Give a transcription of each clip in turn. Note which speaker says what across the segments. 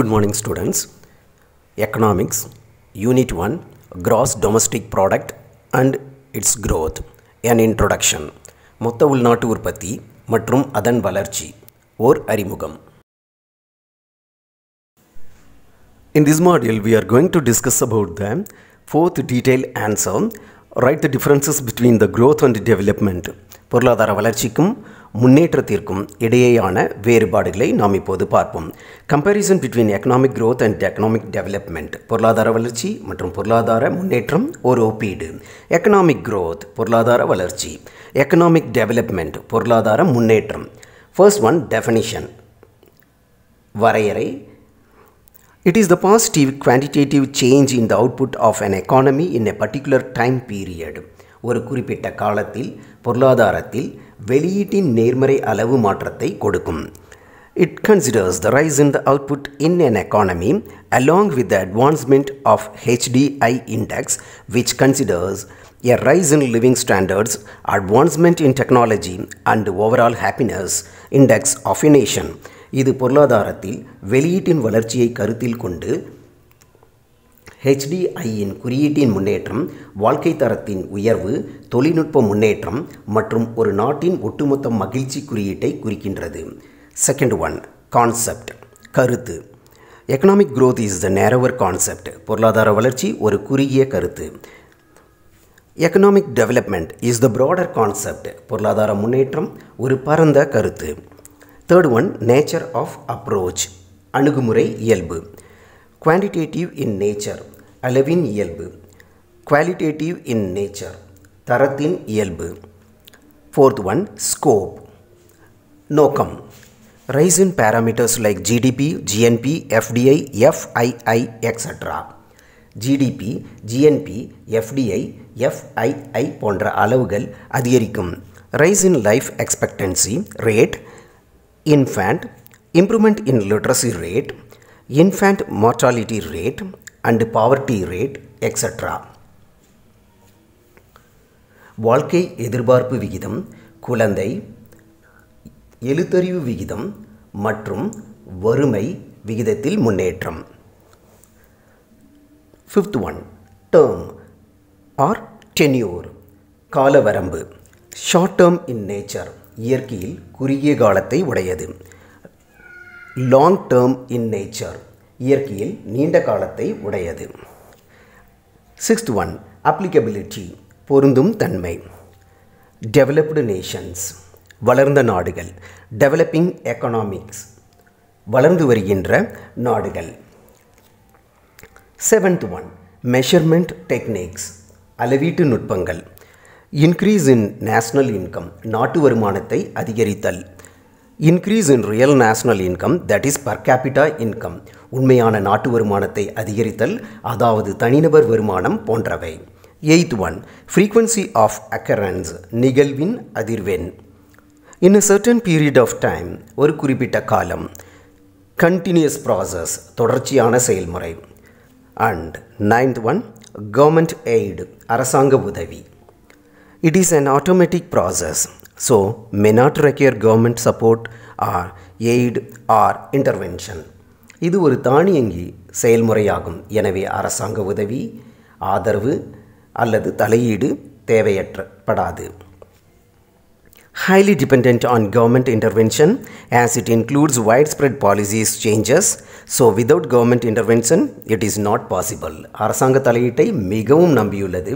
Speaker 1: Good morning students. Economics Unit 1 Gross Domestic Product and its Growth An Introduction மொத்த உள்நாட்டு உற்பத்தி மற்றும் அதன் வளர்ச்சி ஓர் In this module we are going to discuss about the fourth detailed answer write the differences between the growth and development பொருளாதார வளர்ச்சிக்கும் முன்னேற்றத்திற்கும் இடையேயான வேறுபாடுகளை நாம் இப்போது பார்ப்போம் comparison between economic growth and economic development பொருளாதார வளர்ச்சி மற்றும் பொருளாதார முன்னேற்றம் ஒரு ஒப்பீடு எக்கனாமிக் க்ரோத் பொருளாதார வளர்ச்சி எக்கனாமிக் டெவலப்மெண்ட் பொருளாதார முன்னேற்றம் ஃபர்ஸ்ட் ஒன் டெஃபனிஷன் வரையறை it is the positive quantitative change in the output of an economy in a particular time period ஒரு குறிப்பிட்ட காலத்தில் பொருளாதாரத்தில் வெளியீட்டின் நேர்மறை அளவு மாற்றத்தை கொடுக்கும் it considers the rise in the output in an economy along with the advancement of HDI index which considers a rise in living standards advancement in technology and overall happiness index of nation இது பொருளாதாரத்தில் வெளியீட்டின் வளர்ச்சியை கருத்தில் கொண்டு ஹெச்டிஐயின் குறியீட்டின் முன்னேற்றம் வாழ்க்கை தரத்தின் உயர்வு தொழில்நுட்ப முன்னேற்றம் மற்றும் ஒரு நாட்டின் ஒட்டுமொத்த மகிழ்ச்சி குறியீட்டை குறிக்கின்றது செகண்ட் ஒன் கான்செப்ட் கருத்து economic growth is the narrower concept பொருளாதார வளர்ச்சி ஒரு குறுகிய கருத்து economic development is the broader concept பொருளாதார முன்னேற்றம் ஒரு பரந்த கருத்து third one nature of approach அணுகுமுறை இயல்பு ക്വാൻറ്റിറ്റേറ്റീവ് ഇൻ നേച്ചർ അളവിൻ ഇയൽബ് ക്വാലിറ്റേറ്റീവ് ഇൻ നേച്ചർ തരത്തിൻ ഇയൽബ് ഫോർത്ത് വൺ സ്കോപ്പ് നോക്കം rise in parameters like GDP, GNP, FDI, FII, etc. GDP GNP FDI FII போன்ற அளவுகள் அதிகரிக்கும் rise in life expectancy rate infant improvement in literacy rate infant mortality rate and poverty rate etc. வாழ்க்கை எதிர்பார்ப்பு விகிதம் குழந்தை எழுத்தறிவு விகிதம் மற்றும் வறுமை விகிதத்தில் முன்னேற்றம் fifth one term or tenure காலவரம்பு ஷார்ட் டேர்ம் இன் நேச்சர் இயற்கையில் குறுகிய காலத்தை உடையது லாங் டேர்ம் இன் நேச்சர் இயற்கையில் நீண்ட காலத்தை உடையது சிக்ஸ்த் ஒன் அப்ளிகபிலிட்டி பொருந்தும் தன்மை டெவலப்டு நேஷன்ஸ் வளர்ந்த நாடுகள் டெவலப்பிங் எக்கனாமிக்ஸ் வளர்ந்து வருகின்ற நாடுகள் செவன்த் ஒன் மெஷர்மெண்ட் டெக்னிக்ஸ் அளவீட்டு நுட்பங்கள் இன்க்ரீஸ் இன் நேஷ்னல் இன்கம் நாட்டு வருமானத்தை அதிகரித்தல் increase in real national income that is per capita income உண்மையான நாட்டு வருமானத்தை அதிகரித்தல் அதாவது தனிநபர் வருமானம் போன்றவை eighth one frequency of occurrence நிகழ்வின் அதிர்வெண் in a certain period of time ஒரு குறிப்பிட்ட காலம் கண்டினியூஸ் ப்ராசஸ் தொடர்ச்சியான செயல்முறை and ninth one government aid அரசாங்க உதவி it is an automatic process so may not require government support or aid or intervention. இது ஒரு தானியங்கி செயல்முறையாகும் எனவே அரசாங்க உதவி ஆதரவு அல்லது தலையீடு தேவையற்றப்படாது highly dependent on government intervention as it includes widespread policies changes. So without government intervention, it is not possible. அரசாங்க தலையீட்டை மிகவும் நம்பியுள்ளது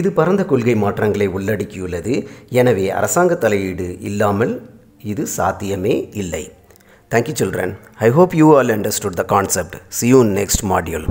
Speaker 1: இது பரந்த கொள்கை மாற்றங்களை உள்ளடக்கியுள்ளது எனவே அரசாங்க தலையீடு இல்லாமல் இது சாத்தியமே இல்லை Thank you children. I hope you all understood the concept. See you in next module.